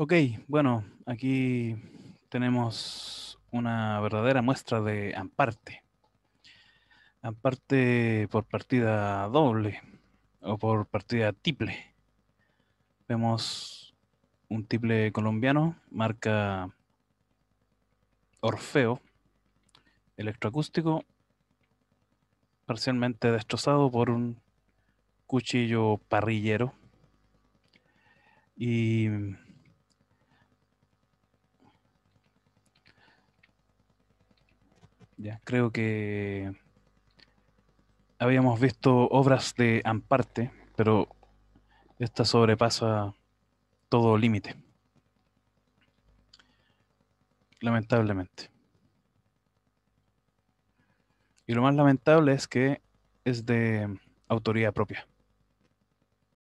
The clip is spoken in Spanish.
Ok, bueno, aquí tenemos una verdadera muestra de Amparte. Amparte por partida doble o por partida triple. Vemos un triple colombiano, marca Orfeo, electroacústico, parcialmente destrozado por un cuchillo parrillero. Y creo que habíamos visto obras de Amparte, pero esta sobrepasa todo límite. Lamentablemente. Y lo más lamentable es que es de autoría propia.